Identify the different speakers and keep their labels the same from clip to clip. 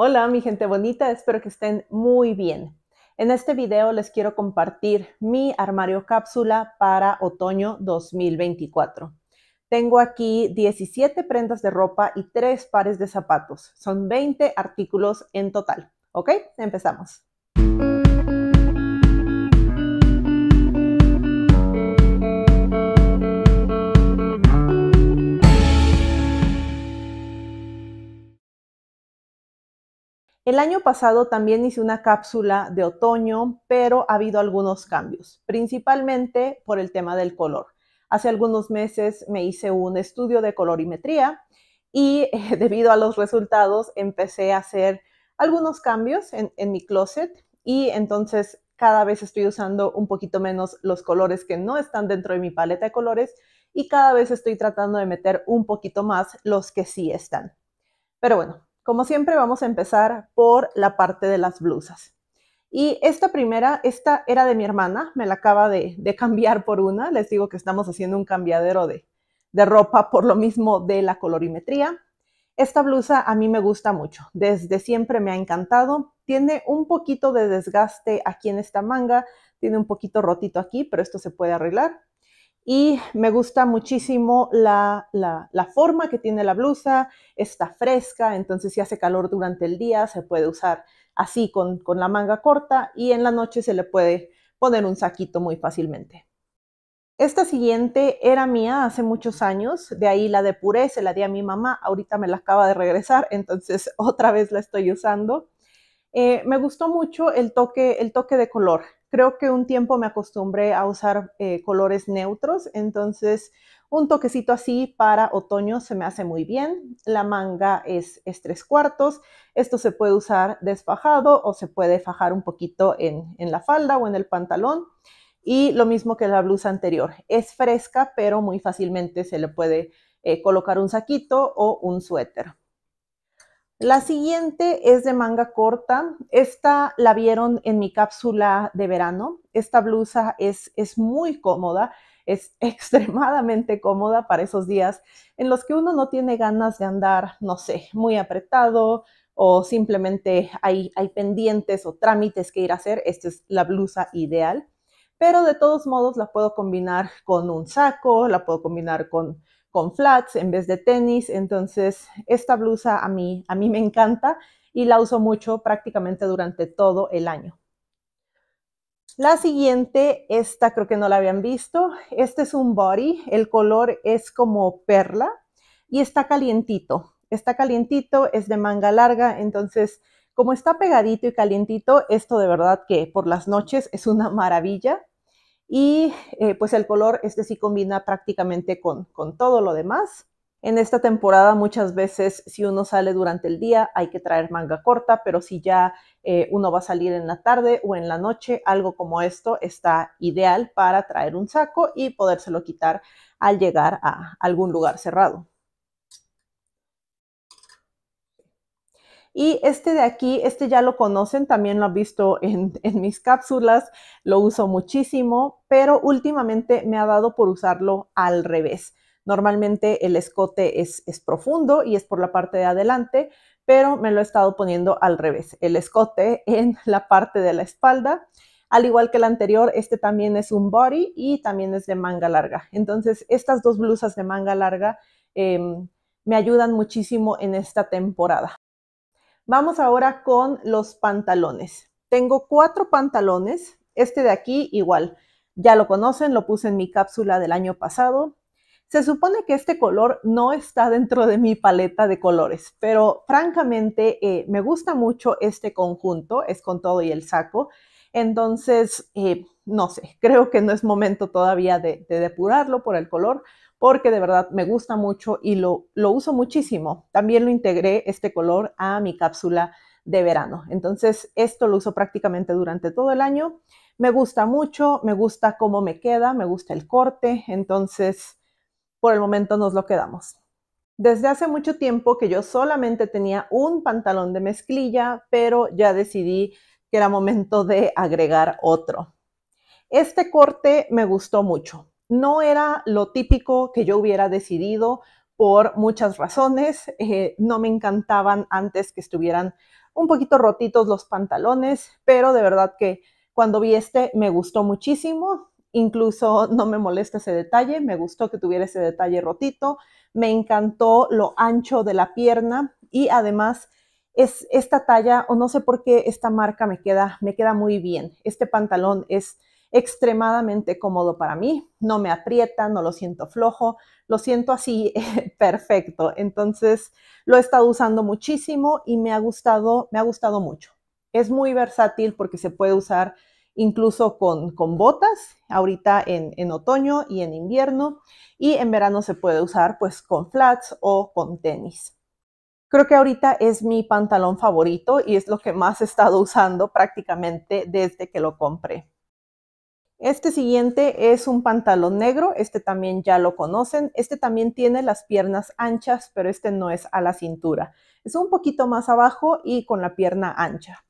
Speaker 1: Hola mi gente bonita, espero que estén muy bien. En este video les quiero compartir mi armario cápsula para otoño 2024. Tengo aquí 17 prendas de ropa y 3 pares de zapatos. Son 20 artículos en total. ¿Ok? Empezamos. El año pasado también hice una cápsula de otoño, pero ha habido algunos cambios, principalmente por el tema del color. Hace algunos meses me hice un estudio de colorimetría y eh, debido a los resultados empecé a hacer algunos cambios en mi closet y entonces cada vez estoy usando un poquito menos los colores que no están dentro de mi paleta de colores y cada vez estoy tratando de meter un poquito más los que sí están. Pero bueno, como siempre vamos a empezar por la parte de las blusas. Y esta primera, esta era de mi hermana, me la acaba de, cambiar por una. Les digo que estamos haciendo un cambiadero de, de ropa por lo mismo de la colorimetría. Esta blusa a mí me gusta mucho, desde siempre me ha encantado. Tiene un poquito de desgaste aquí en esta manga, tiene un poquito rotito aquí, pero esto se puede arreglar y me gusta muchísimo la, forma que tiene la blusa, está fresca, entonces si hace calor durante el día se puede usar así con, la manga corta y en la noche se le puede poner un saquito muy fácilmente. Esta siguiente era mía hace muchos años, de ahí la depuré, se la di a mi mamá, ahorita me la acaba de regresar, entonces otra vez la estoy usando. Eh, me gustó mucho el toque, el toque de color. Creo que un tiempo me acostumbré a usar eh, colores neutros, entonces un toquecito así para otoño se me hace muy bien. La manga es, tres cuartos. Esto se puede usar desfajado o se puede fajar un poquito en, la falda o en el pantalón. Y lo mismo que la blusa anterior. Es fresca, pero muy fácilmente se le puede eh, colocar un saquito o un suéter. La siguiente es de manga corta. Esta la vieron en mi cápsula de verano. Esta blusa es, es muy cómoda, es extremadamente cómoda para esos días en los que uno no tiene ganas de andar, no sé, muy apretado o simplemente hay, hay pendientes o trámites que ir a hacer. Esta es la blusa ideal. Pero de todos modos la puedo combinar con un saco, la puedo combinar con con flats en vez de tenis. Entonces, esta blusa a mí, a mí me encanta y la uso mucho prácticamente durante todo el año. La siguiente, esta creo que no la habían visto. Este es un body, el color es como perla y está calientito. Está calientito, es de manga larga, entonces como está pegadito y calientito, esto de verdad que por las noches es una maravilla y eh, pues el color este sí combina prácticamente con, todo lo demás. En esta temporada muchas veces si uno sale durante el día hay que traer manga corta, pero si ya eh, uno va a salir en la tarde o en la noche, algo como esto está ideal para traer un saco y podérselo quitar al llegar a algún lugar cerrado. Y este de aquí, este ya lo conocen, también lo han visto en, mis cápsulas, lo uso muchísimo, pero últimamente me ha dado por usarlo al revés. Normalmente el escote es, es, profundo y es por la parte de adelante, pero me lo he estado poniendo al revés, el escote en la parte de la espalda. Al igual que el anterior, este también es un body y también es de manga larga. Entonces, estas dos blusas de manga larga em, me ayudan muchísimo en esta temporada. Vamos ahora con los pantalones. Tengo cuatro pantalones. Este de aquí igual. Ya lo conocen, lo puse en mi cápsula del año pasado. Se supone que este color no está dentro de mi paleta de colores, pero francamente eh, me gusta mucho este conjunto, es con todo y el saco. Entonces, eh, no sé, creo que no es momento todavía de depurarlo por el color, porque de verdad me gusta mucho y lo, uso muchísimo. También lo integré este color a mi cápsula de verano. Entonces, esto lo uso prácticamente durante todo el año. Me gusta mucho, me gusta cómo me queda, me gusta el corte, entonces por el momento nos lo quedamos. Desde hace mucho tiempo que yo solamente tenía un pantalón de mezclilla, pero ya decidí que era momento de agregar otro. Este corte me gustó mucho no era lo típico que yo hubiera decidido por muchas razones. Eh, no me encantaban antes que estuvieran un poquito rotitos los pantalones, pero de verdad que cuando vi este me gustó muchísimo. Incluso no me molesta ese detalle, me gustó que tuviera ese detalle rotito, me encantó lo ancho de la pierna y además es esta talla o no sé por qué esta marca me queda me queda muy bien. Este pantalón es extremadamente cómodo para mí, no me aprieta, no lo siento flojo, lo siento así perfecto. Entonces lo he estado usando muchísimo y me ha gustado, me ha gustado mucho. Es muy versátil porque se puede usar incluso con, botas, ahorita en, en, otoño y en invierno, y en verano se puede usar pues con flats o con tenis. Creo que ahorita es mi pantalón favorito y es lo que más he estado usando prácticamente desde que lo compré. Este siguiente es un pantalón negro, este también ya lo conocen, este también tiene las piernas anchas, pero este no es a la cintura, es un poquito más abajo y con la pierna ancha.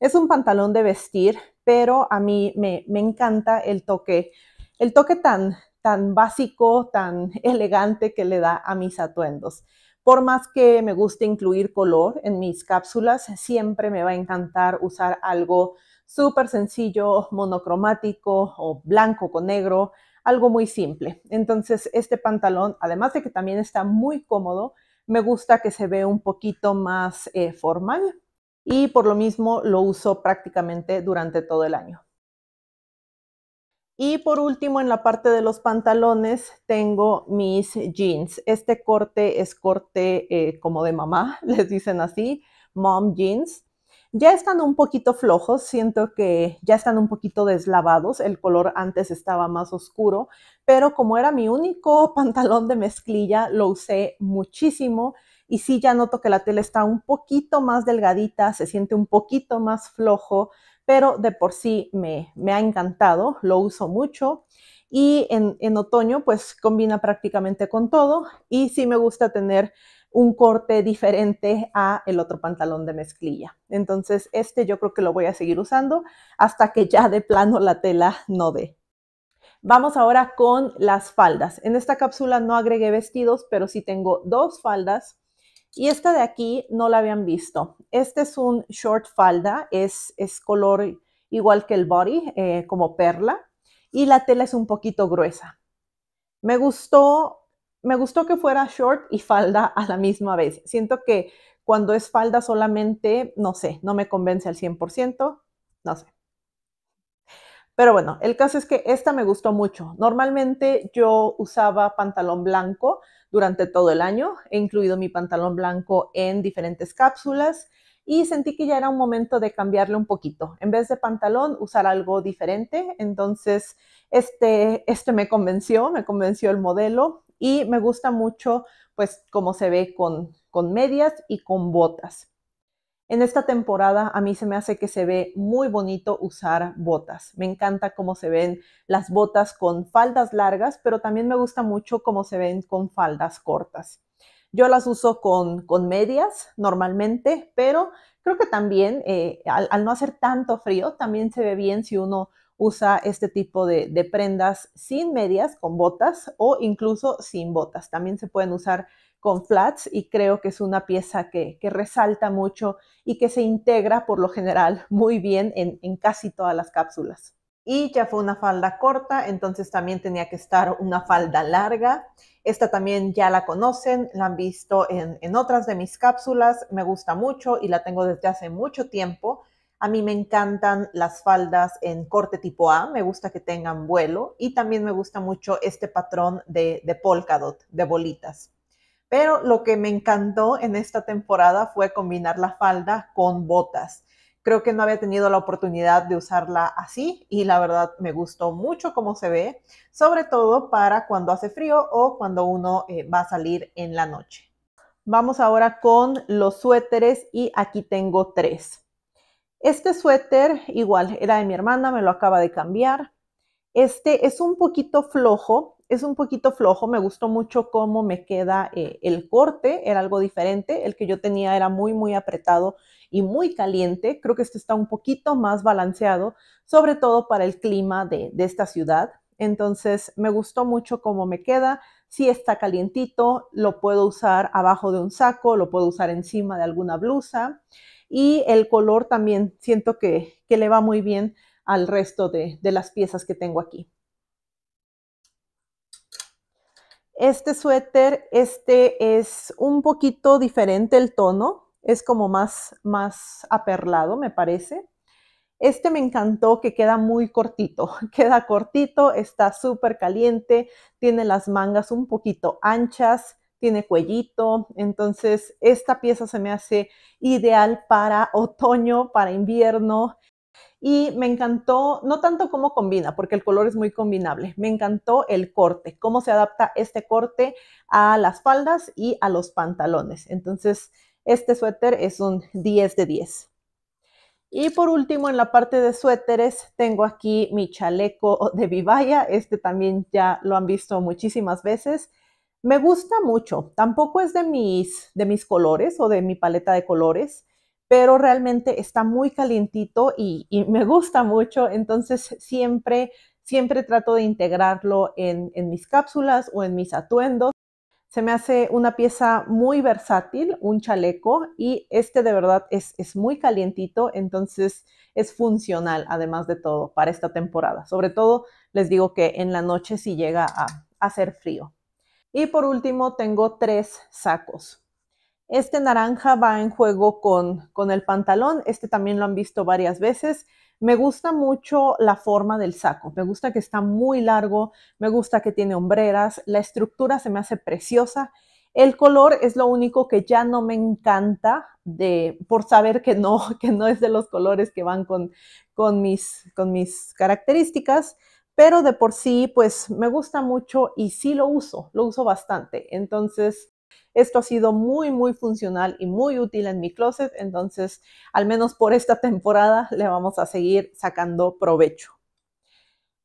Speaker 1: Es un pantalón de vestir, pero a mí me, me encanta el toque, el toque tan, tan básico, tan elegante que le da a mis atuendos. Por más que me guste incluir color en mis cápsulas, siempre me va a encantar usar algo súper sencillo, monocromático o blanco con negro, algo muy simple. Entonces este pantalón, además de que también está muy cómodo, me gusta que se vea un poquito más eh, formal y por lo mismo lo uso prácticamente durante todo el año. Y por último, en la parte de los pantalones tengo mis jeans. Este corte es corte eh, como de mamá, les dicen así, mom jeans. Ya están un poquito flojos, siento que ya están un poquito deslavados, el color antes estaba más oscuro, pero como era mi único pantalón de mezclilla, lo usé muchísimo y sí ya noto que la tela está un poquito más delgadita, se siente un poquito más flojo, pero de por sí me, ha encantado, lo uso mucho y en, en, otoño pues combina prácticamente con todo y sí me gusta tener un corte diferente a el otro pantalón de mezclilla. Entonces este yo creo que lo voy a seguir usando hasta que ya de plano la tela no dé. Vamos ahora con las faldas. En esta cápsula no agregué vestidos, pero sí tengo dos faldas y esta de aquí no la habían visto. Este es un short falda, es, es color igual que el body, eh, como perla, y la tela es un poquito gruesa. Me gustó, me gustó que fuera short y falda a la misma vez. Siento que cuando es falda solamente, no sé, no me convence al 100%, no sé. Pero bueno, el caso es que esta me gustó mucho. Normalmente yo usaba pantalón blanco durante todo el año, he incluido mi pantalón blanco en diferentes cápsulas y sentí que ya era un momento de cambiarle un poquito. En vez de pantalón, usar algo diferente. Entonces, este, este me convenció, me convenció el modelo y me gusta mucho, pues, cómo se ve con medias y con botas. En esta temporada a mí se me hace que se ve muy bonito usar botas. Me encanta cómo se ven las botas con faldas largas, pero también me gusta mucho cómo se ven con faldas cortas. Yo las uso con, medias normalmente, pero creo que también eh, al, no hacer tanto frío, también se ve bien si uno usa este tipo de, de prendas sin medias, con botas o incluso sin botas. También se pueden usar con flats y creo que es una pieza que, resalta mucho y que se integra por lo general muy bien en, casi todas las cápsulas. Y ya fue una falda corta, entonces también tenía que estar una falda larga. Esta también ya la conocen, la han visto en, otras de mis cápsulas, me gusta mucho y la tengo desde hace mucho tiempo. A mí me encantan las faldas en corte tipo A, me gusta que tengan vuelo y también me gusta mucho este patrón de, de polka dot, de bolitas. Pero lo que me encantó en esta temporada fue combinar la falda con botas. Creo que no había tenido la oportunidad de usarla así y la verdad me gustó mucho cómo se ve, sobre todo para cuando hace frío o cuando uno eh, va a salir en la noche. Vamos ahora con los suéteres y aquí tengo tres. Este suéter igual era de mi hermana, me lo acaba de cambiar. Este es un poquito flojo, es un poquito flojo, me gustó mucho cómo me queda eh, el corte, era algo diferente, el que yo tenía era muy, muy apretado y muy caliente, creo que este está un poquito más balanceado, sobre todo para el clima de, esta ciudad, entonces me gustó mucho cómo me queda, si sí está calientito, lo puedo usar abajo de un saco, lo puedo usar encima de alguna blusa y el color también siento que, le va muy bien al resto de las piezas que tengo aquí. Este suéter, este es un poquito diferente el tono, es como más, más aperlado, me parece. Este me encantó que queda muy cortito, queda cortito, está súper caliente, tiene las mangas un poquito anchas, tiene cuellito, entonces esta pieza se me hace ideal para otoño, para invierno, y me encantó, no tanto cómo combina, porque el color es muy combinable, me encantó el corte, cómo se adapta este corte a las faldas y a los pantalones. Entonces, este suéter es un 10 de 10. Y por último, en la parte de suéteres, tengo aquí mi chaleco de vivaya. Este también ya lo han visto muchísimas veces. Me gusta mucho. Tampoco es de mis, de mis colores o de mi paleta de colores, pero realmente está muy calientito y, me gusta mucho, entonces siempre, siempre trato de integrarlo en, mis cápsulas o en mis atuendos. Se me hace una pieza muy versátil, un chaleco, y este de verdad es, muy calientito, entonces es funcional, además de todo, para esta temporada. Sobre todo, les digo que en la noche si llega a hacer frío. Y por último, tengo tres sacos. Este naranja va en juego con, con el pantalón, este también lo han visto varias veces. Me gusta mucho la forma del saco, me gusta que está muy largo, me gusta que tiene hombreras, la estructura se me hace preciosa. El color es lo único que ya no me encanta de, por saber que no, que no es de los colores que van con, con, mis, con mis características, pero de por sí, pues me gusta mucho y sí lo uso, lo uso bastante. Entonces, esto ha sido muy, muy funcional y muy útil en mi closet, entonces al menos por esta temporada le vamos a seguir sacando provecho.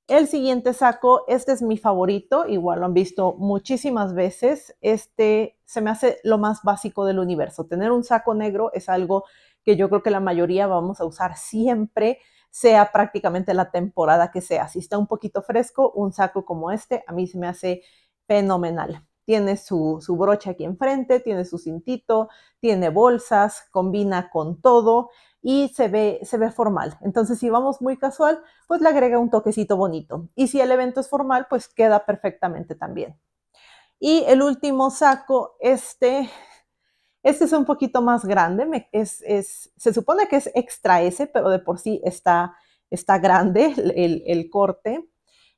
Speaker 1: El siguiente saco, este es mi favorito, igual lo han visto muchísimas veces. Este se me hace lo más básico del universo. Tener un saco negro es algo que yo creo que la mayoría vamos a usar siempre, sea prácticamente la temporada que sea. Si está un poquito fresco, un saco como este a mí se me hace fenomenal. Tiene su, su brocha aquí enfrente, tiene su cintito, tiene bolsas, combina con todo y se ve, se ve formal. Entonces, si vamos muy casual, pues le agrega un toquecito bonito. Y si el evento es formal, pues queda perfectamente también. Y el último saco, este, este es un poquito más grande, es, es, se supone que es extra S, pero de por sí está, está grande el, el corte.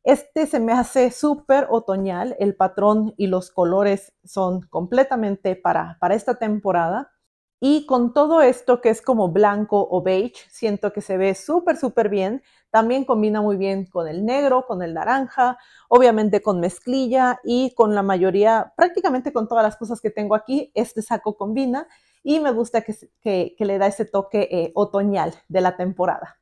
Speaker 1: Este se me hace súper otoñal, el patrón y los colores son completamente para, esta temporada. Y con todo esto que es como blanco o beige, siento que se ve súper, súper bien. También combina muy bien con el negro, con el naranja, obviamente con mezclilla y con la mayoría, prácticamente con todas las cosas que tengo aquí, este saco combina y me gusta que, le da ese toque eh, otoñal de la temporada.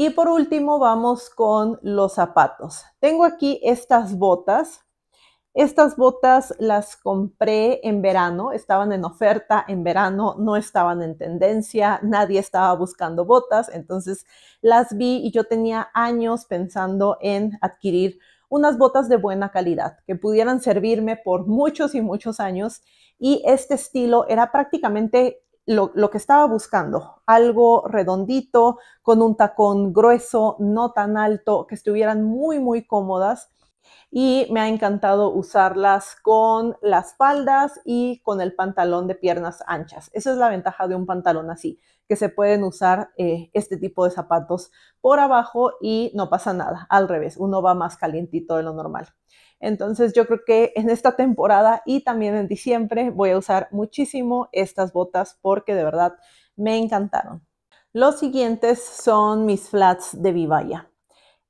Speaker 1: Y por último, vamos con los zapatos. Tengo aquí estas botas. Estas botas las compré en verano, estaban en oferta en verano, no estaban en tendencia, nadie estaba buscando botas, entonces las vi y yo tenía años pensando en adquirir unas botas de buena calidad que pudieran servirme por muchos y muchos años y este estilo era prácticamente lo, que estaba buscando, algo redondito, con un tacón grueso, no tan alto, que estuvieran muy, muy cómodas. Y me ha encantado usarlas con las faldas y con el pantalón de piernas anchas. Esa es la ventaja de un pantalón así que se pueden usar eh, este tipo de zapatos por abajo y no pasa nada. Al revés, uno va más calientito de lo normal. Entonces yo creo que en esta temporada y también en diciembre voy a usar muchísimo estas botas porque de verdad me encantaron. Los siguientes son mis flats de Vivaya.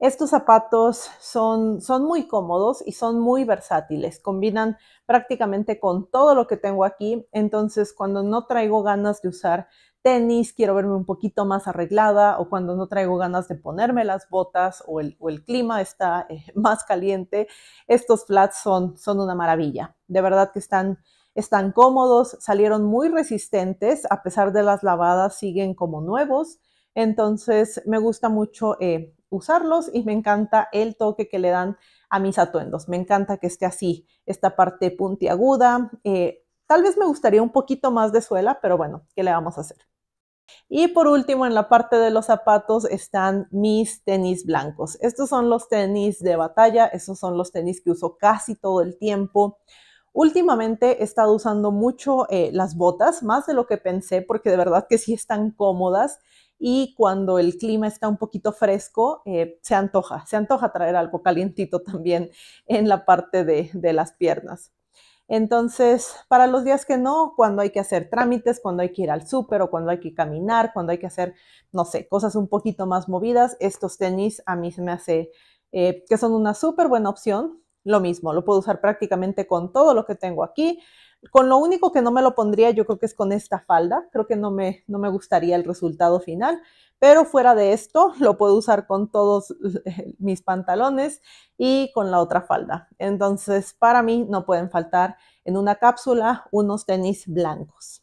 Speaker 1: Estos zapatos son, son muy cómodos y son muy versátiles. Combinan prácticamente con todo lo que tengo aquí. Entonces, cuando no traigo ganas de usar tenis, quiero verme un poquito más arreglada o cuando no traigo ganas de ponerme las botas o el, clima está eh, más caliente, estos flats son, son una maravilla. De verdad que están, están cómodos, salieron muy resistentes, a pesar de las lavadas siguen como nuevos. Entonces me gusta mucho eh, usarlos y me encanta el toque que le dan a mis atuendos. Me encanta que esté así, esta parte puntiaguda. Eh, Tal vez me gustaría un poquito más de suela, pero bueno, ¿qué le vamos a hacer? Y por último, en la parte de los zapatos están mis tenis blancos. Estos son los tenis de batalla, esos son los tenis que uso casi todo el tiempo. Últimamente he estado usando mucho eh, las botas, más de lo que pensé, porque de verdad que sí están cómodas y cuando el clima está un poquito fresco, eh, se antoja, se antoja traer algo calientito también en la parte de las piernas. Entonces, para los días que no, cuando hay que hacer trámites, cuando hay que ir al súper o cuando hay que caminar, cuando hay que hacer, no sé, cosas un poquito más movidas, estos tenis a mí se me hace eh, que son una súper buena opción. Lo mismo, lo puedo usar prácticamente con todo lo que tengo aquí. Con lo único que no me lo pondría, yo creo que es con esta falda. Creo que no me, no me gustaría el resultado final. Pero fuera de esto, lo puedo usar con todos eh, mis pantalones y con la otra falda. Entonces, para mí no pueden faltar en una cápsula unos tenis blancos.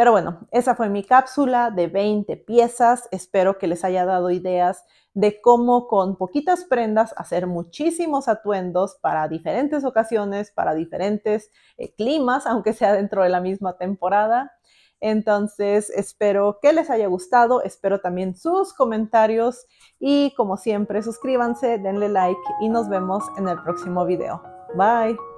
Speaker 1: Pero bueno, esa fue mi cápsula de 20 piezas. Espero que les haya dado ideas de cómo con poquitas prendas hacer muchísimos atuendos para diferentes ocasiones, para diferentes eh, climas, aunque sea dentro de la misma temporada. Entonces, espero que les haya gustado, espero también sus comentarios y como siempre, suscríbanse, denle like y nos vemos en el próximo video. Bye.